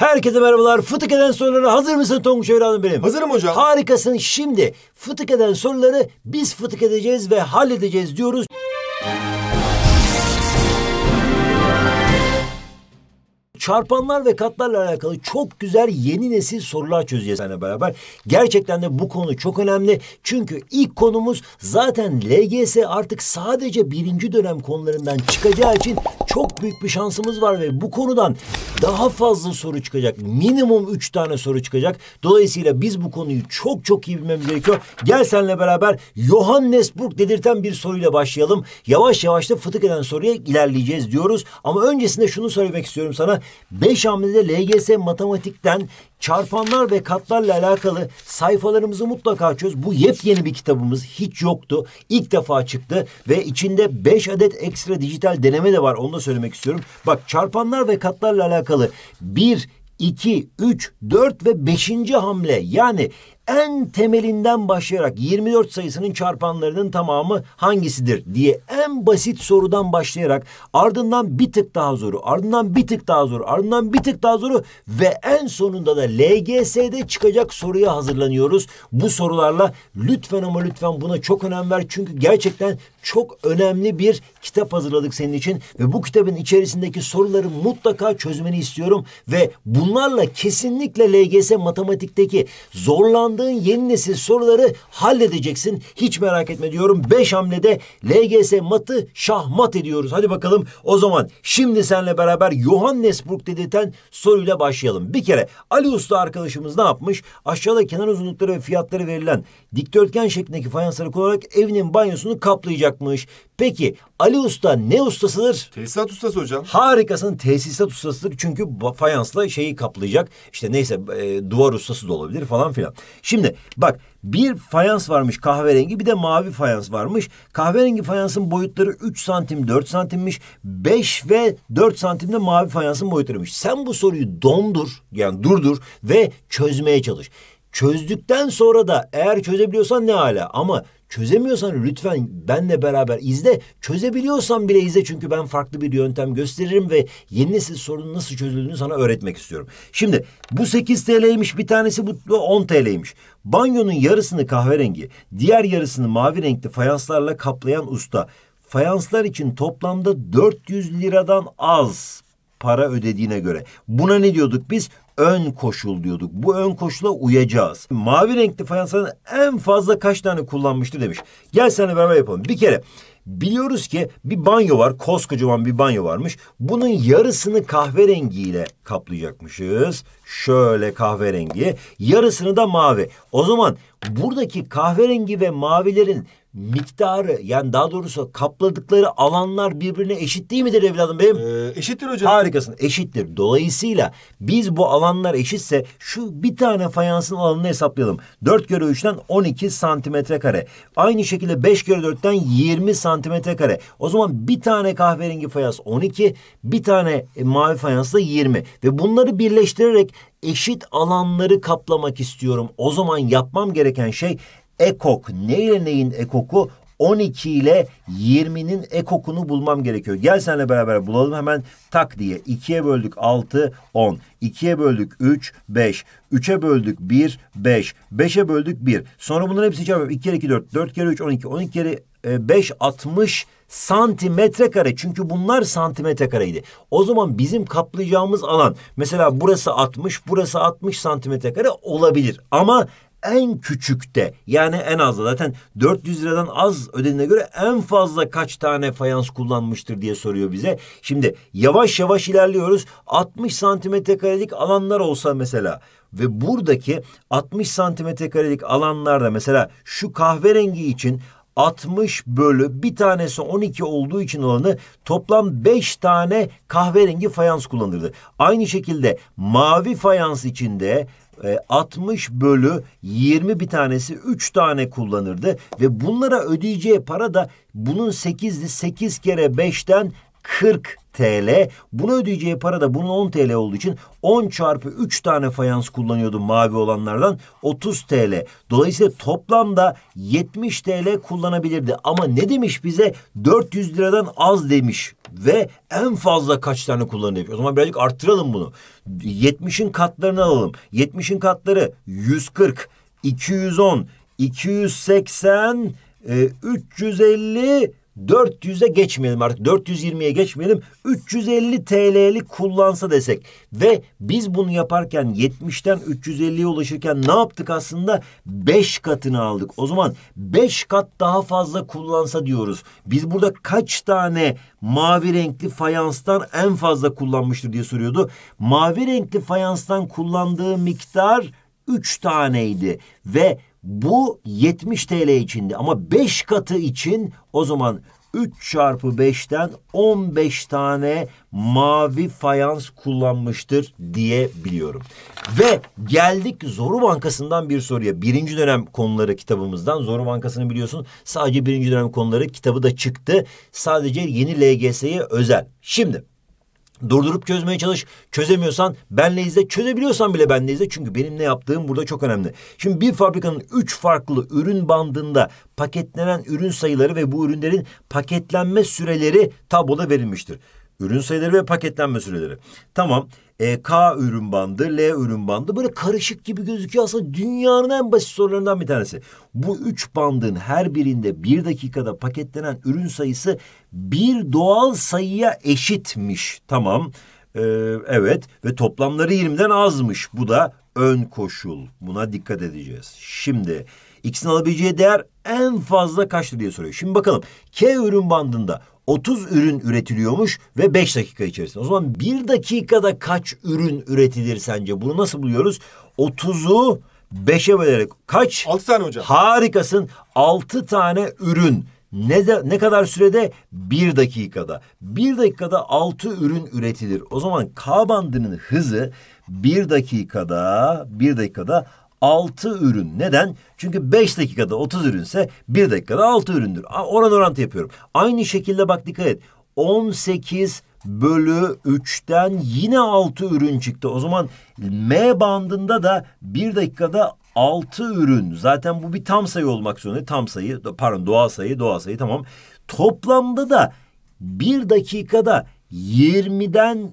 Herkese merhabalar. Fıtıkeden soruları hazır mısın Tonguç evladım benim? Hazırım hocam. Harikasın. Şimdi fıtıkeden soruları biz fıtık edeceğiz ve halledeceğiz diyoruz. çarpanlar ve katlarla alakalı çok güzel yeni nesil sorular çözeceğiz seninle beraber. Gerçekten de bu konu çok önemli. Çünkü ilk konumuz zaten LGS artık sadece birinci dönem konularından çıkacağı için çok büyük bir şansımız var ve bu konudan daha fazla soru çıkacak. Minimum üç tane soru çıkacak. Dolayısıyla biz bu konuyu çok çok iyi bilmemiz gerekiyor. Gel seninle beraber Johannesburg dedirten bir soruyla başlayalım. Yavaş yavaş da fıtık eden soruya ilerleyeceğiz diyoruz. Ama öncesinde şunu söylemek istiyorum sana. 5 hamlede LGS matematikten çarpanlar ve katlarla alakalı sayfalarımızı mutlaka çöz. Bu yepyeni bir kitabımız hiç yoktu. İlk defa çıktı ve içinde 5 adet ekstra dijital deneme de var. Onu da söylemek istiyorum. Bak çarpanlar ve katlarla alakalı bir 2, 3, 4 ve 5. hamle yani en temelinden başlayarak 24 sayısının çarpanlarının tamamı hangisidir diye en basit sorudan başlayarak ardından bir tık daha zoru, ardından bir tık daha zoru, ardından bir tık daha zoru ve en sonunda da LGS'de çıkacak soruya hazırlanıyoruz. Bu sorularla lütfen ama lütfen buna çok önem ver çünkü gerçekten çok önemli bir kitap hazırladık senin için ve bu kitabın içerisindeki soruları mutlaka çözmeni istiyorum ve bunlarla kesinlikle LGS matematikteki zorlandığı hazırladığın yeni nesil soruları halledeceksin. Hiç merak etme diyorum. Beş hamlede LGS matı şahmat ediyoruz. Hadi bakalım o zaman şimdi senle beraber Johannesburg dedirten soruyla başlayalım. Bir kere Ali Usta arkadaşımız ne yapmış? Aşağıda kenar uzunlukları ve fiyatları verilen dikdörtgen şeklindeki fayansları kullanarak evinin banyosunu kaplayacakmış. Peki Ali Usta ne ustasıdır? Tesisat ustası hocam. Harikasın tesisat ustasıdır çünkü fayansla şeyi kaplayacak. İşte neyse e, duvar ustası da olabilir falan filan. Şimdi bak bir fayans varmış kahverengi bir de mavi fayans varmış. Kahverengi fayansın boyutları 3 santim 4 santimmiş. 5 ve 4 santimde mavi fayansın boyutlarıymış. Sen bu soruyu dondur yani durdur ve çözmeye çalış. Çözdükten sonra da eğer çözebiliyorsan ne hala ama çözemiyorsan lütfen benle beraber izle. Çözebiliyorsan bile izle çünkü ben farklı bir yöntem gösteririm ve yeni nesil sorunun nasıl çözüldüğünü sana öğretmek istiyorum. Şimdi bu 8 TL'ymiş bir tanesi bu 10 TL'ymiş. Banyonun yarısını kahverengi, diğer yarısını mavi renkli fayanslarla kaplayan usta. Fayanslar için toplamda 400 liradan az para ödediğine göre. Buna ne diyorduk biz? Ön koşul diyorduk. Bu ön koşula uyacağız. Mavi renkli fayansların en fazla kaç tane kullanmıştır demiş. Gel seninle beraber yapalım. Bir kere Biliyoruz ki bir banyo var, koskocaman bir banyo varmış. Bunun yarısını kahverengiyle kaplayacakmışız. Şöyle kahverengi, yarısını da mavi. O zaman buradaki kahverengi ve mavilerin miktarı yani daha doğrusu kapladıkları alanlar birbirine eşit değil midir evladım benim? Ee, eşittir hocam. Harikasın eşittir. Dolayısıyla biz bu alanlar eşitse şu bir tane fayansın alanını hesaplayalım. 4 kere 3'ten 12 santimetre kare. Aynı şekilde 5 kere 4'ten 20 santimetre kare. O zaman bir tane kahverengi fayans 12 bir tane e, mavi fayans da 20 ve bunları birleştirerek eşit alanları kaplamak istiyorum. O zaman yapmam gereken şey ekok. Ne neyin ekoku? 12 ile 20'nin ekokunu bulmam gerekiyor. Gel senle beraber bulalım hemen tak diye. 2'ye böldük 6, 10. 2'ye böldük 3, 5. 3'e böldük 1, 5. 5'e böldük 1. Sonra bunları hepsini çarpıyorum. 2 kere 2, 4. 4 kere 3, 12. 12 kere 5, e, 60 santimetre kare. Çünkü bunlar santimetre kareydi. O zaman bizim kaplayacağımız alan mesela burası 60, burası 60 santimetre kare olabilir. Ama en küçükte yani en azda zaten 400 liradan az ödenine göre en fazla kaç tane fayans kullanmıştır diye soruyor bize. Şimdi yavaş yavaş ilerliyoruz. 60 santimetre karelik alanlar olsa mesela ve buradaki 60 santimetre karelik alanlarda mesela şu kahverengi için 60 bölü bir tanesi 12 olduğu için alanı toplam 5 tane kahverengi fayans kullanırdı. Aynı şekilde mavi fayans içinde 60 e, bölü 20 bir tanesi 3 tane kullanırdı ve bunlara ödeyeceği para da bunun 8'li 8 kere 5'ten 40 TL. Bunu ödeyeceği para da bunun 10 TL olduğu için 10 çarpı 3 tane fayans kullanıyordu mavi olanlardan 30 TL. Dolayısıyla toplamda 70 TL kullanabilirdi. Ama ne demiş bize? 400 liradan az demiş ve en fazla kaç tane kullanabilir? O zaman birazcık arttıralım bunu. 70'in katlarını alalım. 70'in katları 140, 210, 280, 350, 400'e geçmeyelim artık 420'ye geçmeyelim 350 TL'lik kullansa desek ve biz bunu yaparken 70'ten 350'ye ulaşırken ne yaptık aslında 5 katını aldık o zaman 5 kat daha fazla kullansa diyoruz biz burada kaç tane mavi renkli fayanstan en fazla kullanmıştır diye soruyordu mavi renkli fayanstan kullandığı miktar 3 taneydi ve bu 70 TL içindi ama 5 katı için o zaman 3 çarpı 5'ten 15 tane mavi fayans kullanmıştır diye biliyorum. Ve geldik Zoru Bankası'ndan bir soruya. Birinci dönem konuları kitabımızdan. Zoru Bankası'nı biliyorsun sadece birinci dönem konuları kitabı da çıktı. Sadece yeni LGS'ye özel. Şimdi Durdurup çözmeye çalış. Çözemiyorsan benle izle. Çözebiliyorsan bile benle izle. Çünkü benim ne yaptığım burada çok önemli. Şimdi bir fabrikanın üç farklı ürün bandında paketlenen ürün sayıları ve bu ürünlerin paketlenme süreleri tabloda verilmiştir. Ürün sayıları ve paketlenme süreleri. Tamam. E, K ürün bandı, L ürün bandı böyle karışık gibi gözüküyor. Aslında dünyanın en basit sorularından bir tanesi. Bu üç bandın her birinde bir dakikada paketlenen ürün sayısı bir doğal sayıya eşitmiş. Tamam. Ee, evet ve toplamları 20'den azmış. Bu da ön koşul. Buna dikkat edeceğiz. Şimdi X'in alabileceği değer en fazla kaçtı diye soruyor. Şimdi bakalım K ürün bandında 30 ürün üretiliyormuş ve 5 dakika içerisinde. O zaman 1 dakikada kaç ürün üretilir sence? Bunu nasıl buluyoruz? 30'u 5'e bölerek kaç? 6 tane hocam. Harikasın. 6 tane ürün. Ne, de, ne kadar sürede? Bir dakikada. Bir dakikada altı ürün üretilir. O zaman K bandının hızı bir dakikada, bir dakikada 6 ürün. Neden? Çünkü 5 dakikada 30 ürünse 1 dakikada 6 üründür. Oran orantı yapıyorum. Aynı şekilde bak dikkat et. 18 bölü 3'ten yine 6 ürün çıktı. O zaman M bandında da 1 dakikada 6 ürün. Zaten bu bir tam sayı olmak zorunda. Tam sayı pardon doğal sayı doğal sayı tamam. Toplamda da 1 dakikada 20'den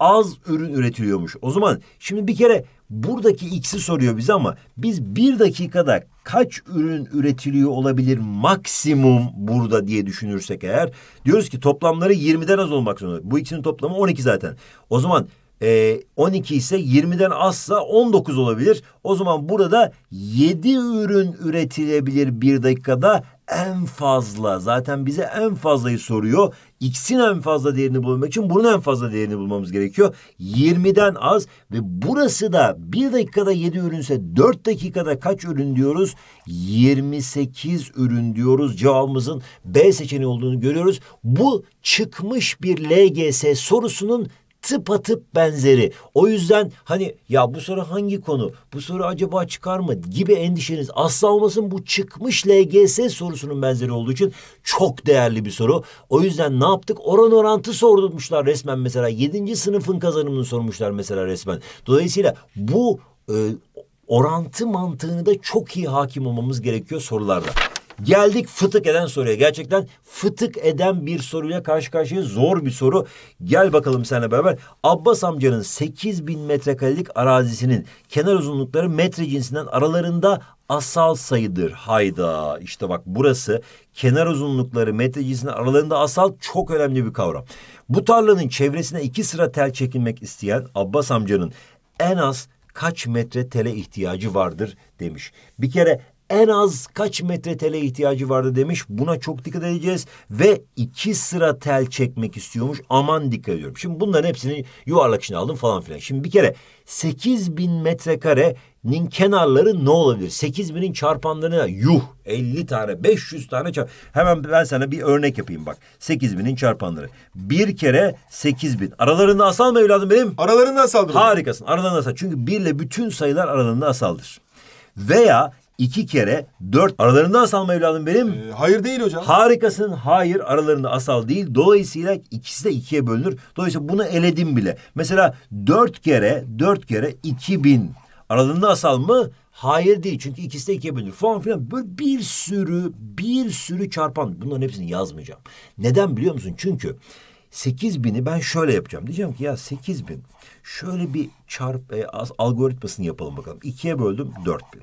az ürün üretiliyormuş. O zaman şimdi bir kere Buradaki x'i soruyor bize ama biz bir dakikada kaç ürün üretiliyor olabilir maksimum burada diye düşünürsek eğer diyoruz ki toplamları 20'den az olmak zorunda. Bu ikisinin toplamı 12 zaten. O zaman e, 12 ise 20'den azsa 19 olabilir. O zaman burada 7 ürün üretilebilir bir dakikada en fazla. Zaten bize en fazlayı soruyor x'in en fazla değerini bulmak için bunun en fazla değerini bulmamız gerekiyor. 20'den az ve burası da 1 dakikada 7 ürünse 4 dakikada kaç ürün diyoruz? 28 ürün diyoruz. Cevabımızın B seçeneği olduğunu görüyoruz. Bu çıkmış bir LGS sorusunun tıpatıp benzeri. O yüzden hani ya bu soru hangi konu? Bu soru acaba çıkar mı? gibi endişeniz asla olmasın. Bu çıkmış LGS sorusunun benzeri olduğu için çok değerli bir soru. O yüzden ne yaptık? Oran orantı sorulmuşlar resmen mesela. Yedinci sınıfın kazanımını sormuşlar mesela resmen. Dolayısıyla bu e, orantı mantığını da çok iyi hakim olmamız gerekiyor sorularda. Geldik fıtık eden soruya. Gerçekten fıtık eden bir soruyla karşı karşıya zor bir soru. Gel bakalım seninle beraber. Abbas amcanın 8000 metrekarelik arazisinin kenar uzunlukları metre cinsinden aralarında asal sayıdır. Hayda işte bak burası kenar uzunlukları metre cinsinden aralarında asal çok önemli bir kavram. Bu tarlanın çevresine iki sıra tel çekilmek isteyen Abbas amcanın en az kaç metre tele ihtiyacı vardır demiş. Bir kere en az kaç metre tele ihtiyacı vardı demiş. Buna çok dikkat edeceğiz ve iki sıra tel çekmek istiyormuş. Aman dikkat ediyorum. Şimdi bunların hepsini yuvarlak içine aldım falan filan. Şimdi bir kere 8000 metrekarenin kenarları ne olabilir? 8000'in çarpanlarına yuh 50 tane 500 tane çarp. Hemen ben sana bir örnek yapayım bak. 8000'in çarpanları. Bir kere 8000. Aralarında asal mı evladım benim? Aralarında asaldır. Harikasın. Aralarında asal. Çünkü birle bütün sayılar aralarında asaldır. Veya iki kere dört aralarında asal mı evladım benim? Ee, hayır değil hocam. Harikasın hayır aralarında asal değil. Dolayısıyla ikisi de ikiye bölünür. Dolayısıyla bunu eledim bile. Mesela dört kere dört kere iki bin. Aralarında asal mı? Hayır değil çünkü ikisi de ikiye bölünür falan filan. Böyle bir sürü bir sürü çarpan bunların hepsini yazmayacağım. Neden biliyor musun? Çünkü 8 bini ben şöyle yapacağım. Diyeceğim ki ya 8 bin şöyle bir çarp e, algoritmasını yapalım bakalım. 2'ye böldüm 4 bin.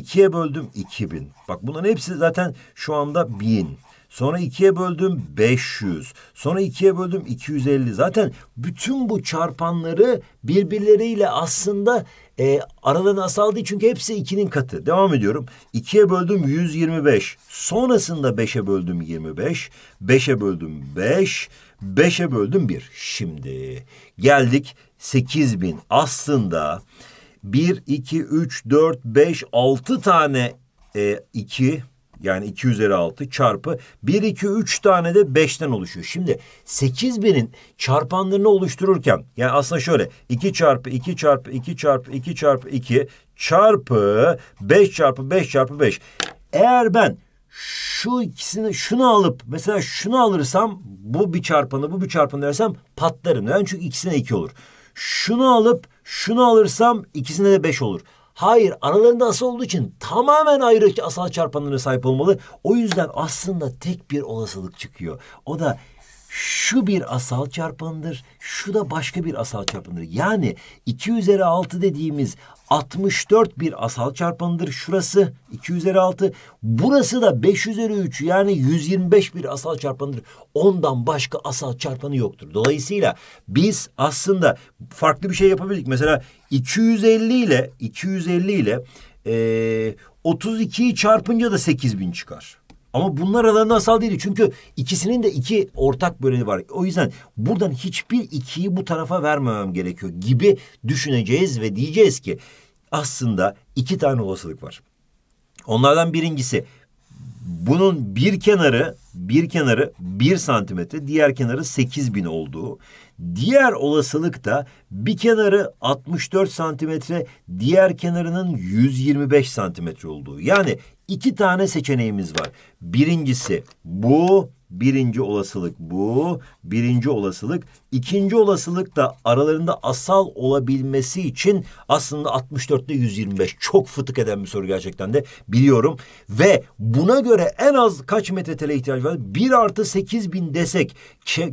2'ye böldüm 2000. Bak bunların hepsi zaten şu anda 1000. Sonra 2'ye böldüm 500. Sonra 2'ye böldüm 250. Zaten bütün bu çarpanları birbirleriyle aslında e, aralarına asaldığı çünkü hepsi 2'nin katı. Devam ediyorum. 2'ye böldüm 125. Sonrasında 5'e böldüm 25. 5'e böldüm 5. 5'e böldüm 1. Şimdi geldik 8000. Aslında 1, 2, 3, 4, 5, 6 tane e, 2 yani 2 üzeri 6 çarpı 1, 2, 3 tane de 5'ten oluşuyor. Şimdi 8000'in çarpanlarını oluştururken yani aslında şöyle 2 çarpı 2 çarpı 2 çarpı 2 çarpı 2 çarpı 5 çarpı 5 çarpı 5. Eğer ben şu ikisini şunu alıp mesela şunu alırsam bu bir çarpanı bu bir çarpanı dersem patlarım. Neden? Çünkü ikisine iki olur. Şunu alıp şunu alırsam ikisine de beş olur. Hayır aralarında asal olduğu için tamamen ayrı asal çarpanlarına sahip olmalı. O yüzden aslında tek bir olasılık çıkıyor. O da şu bir asal çarpanıdır, şu da başka bir asal çarpanıdır. Yani 2 üzeri 6 dediğimiz 64 bir asal çarpanıdır. Şurası 2 üzeri 6, burası da 5 üzeri 3 yani 125 bir asal çarpanıdır. Ondan başka asal çarpanı yoktur. Dolayısıyla biz aslında farklı bir şey yapabildik. Mesela 250 ile 250 ile e, 32'yi çarpınca da 8000 çıkar. Ama bunlar aralarında asal değildi. Çünkü ikisinin de iki ortak bölümü var. O yüzden buradan hiçbir ikiyi bu tarafa vermemem gerekiyor gibi düşüneceğiz ve diyeceğiz ki aslında iki tane olasılık var. Onlardan birincisi bunun bir kenarı bir kenarı bir santimetre diğer kenarı sekiz bin olduğu. Diğer olasılık da bir kenarı 64 santimetre diğer kenarının 125 santimetre olduğu. Yani iki tane seçeneğimiz var. Birincisi bu Birinci olasılık bu. Birinci olasılık. İkinci olasılık da aralarında asal olabilmesi için aslında 64'te 125. Çok fıtık eden bir soru gerçekten de biliyorum. Ve buna göre en az kaç metre tele ihtiyaç var? 1 artı 8 bin desek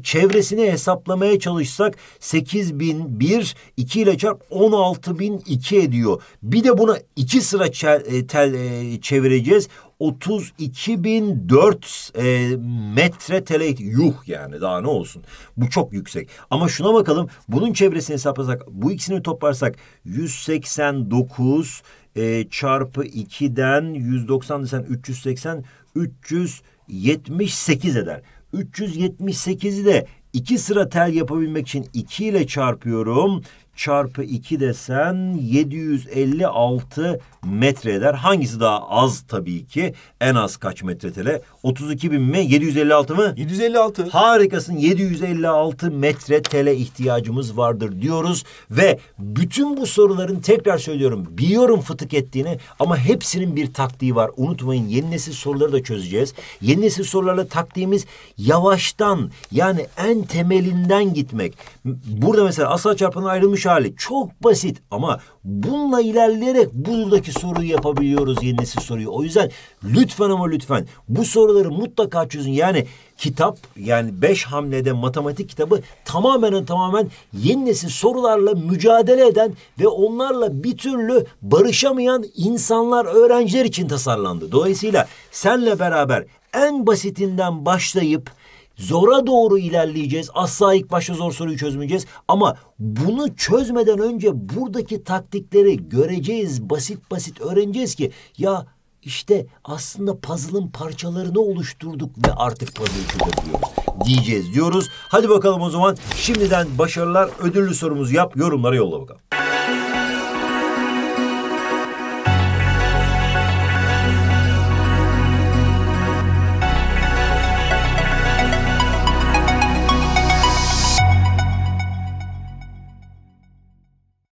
çevresini hesaplamaya çalışsak 8 bin 1 2 ile çarp 16 bin 2 ediyor. Bir de buna iki sıra e, tel, e, çevireceğiz. 32.004 e, metre tele yuh yani daha ne olsun. Bu çok yüksek. Ama şuna bakalım bunun çevresini hesaplasak bu ikisini toplarsak 189 e, çarpı 2'den 190 desen 380 378 eder. 378'i de iki sıra tel yapabilmek için 2 ile çarpıyorum çarpı 2 desen 756 metre eder. Hangisi daha az tabii ki? En az kaç metre tele? 32 bin mi? 756 mı? 756. Harikasın. 756 metre tele ihtiyacımız vardır diyoruz ve bütün bu soruların tekrar söylüyorum. Biliyorum fıtık ettiğini ama hepsinin bir taktiği var. Unutmayın yeni nesil soruları da çözeceğiz. Yeni nesil sorularla taktiğimiz yavaştan yani en temelinden gitmek. Burada mesela asal çarpanın ayrılmış hali çok basit ama bununla ilerleyerek buradaki soruyu yapabiliyoruz yeni nesil soruyu. O yüzden lütfen ama lütfen bu soruları mutlaka çözün. Yani kitap yani beş hamlede matematik kitabı tamamen tamamen yeni nesil sorularla mücadele eden ve onlarla bir türlü barışamayan insanlar öğrenciler için tasarlandı. Dolayısıyla senle beraber en basitinden başlayıp Zora doğru ilerleyeceğiz. Asla ilk başta zor soruyu çözmeyeceğiz. Ama bunu çözmeden önce buradaki taktikleri göreceğiz. Basit basit öğreneceğiz ki ya işte aslında puzzle'ın parçalarını oluşturduk ve artık puzzle'ı çözebiliyoruz diyeceğiz diyoruz. Hadi bakalım o zaman şimdiden başarılar ödüllü sorumuzu yap yorumlara yolla bakalım.